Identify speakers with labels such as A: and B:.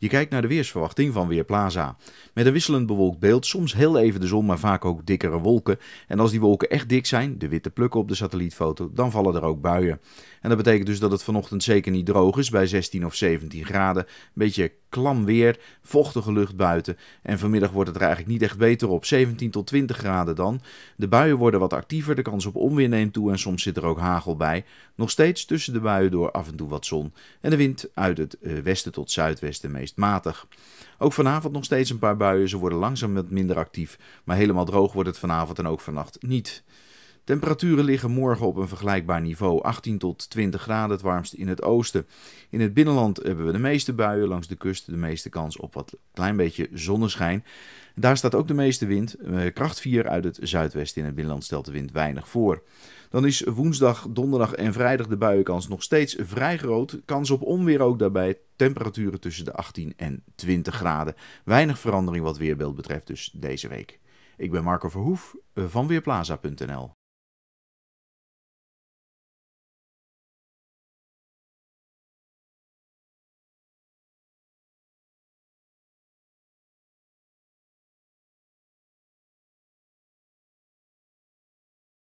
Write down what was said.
A: Je kijkt naar de weersverwachting van Weerplaza. Met een wisselend bewolkt beeld, soms heel even de zon, maar vaak ook dikkere wolken. En als die wolken echt dik zijn, de witte plukken op de satellietfoto, dan vallen er ook buien. En dat betekent dus dat het vanochtend zeker niet droog is bij 16 of 17 graden. Een beetje klam weer, vochtige lucht buiten. En vanmiddag wordt het er eigenlijk niet echt beter op. 17 tot 20 graden dan. De buien worden wat actiever, de kans op onweer neemt toe en soms zit er ook hagel bij. Nog steeds tussen de buien door af en toe wat zon. En de wind uit het eh, westen tot zuidwesten meest matig. Ook vanavond nog steeds een paar buien. Ze worden langzaam wat minder actief. Maar helemaal droog wordt het vanavond en ook vannacht niet. Temperaturen liggen morgen op een vergelijkbaar niveau, 18 tot 20 graden, het warmst in het oosten. In het binnenland hebben we de meeste buien, langs de kust de meeste kans op wat klein beetje zonneschijn. Daar staat ook de meeste wind, eh, kracht 4 uit het zuidwesten in het binnenland stelt de wind weinig voor. Dan is woensdag, donderdag en vrijdag de buienkans nog steeds vrij groot. Kans op onweer ook daarbij. Temperaturen tussen de 18 en 20 graden. Weinig verandering wat weerbeeld betreft dus deze week. Ik ben Marco Verhoef eh, van Weerplaza.nl.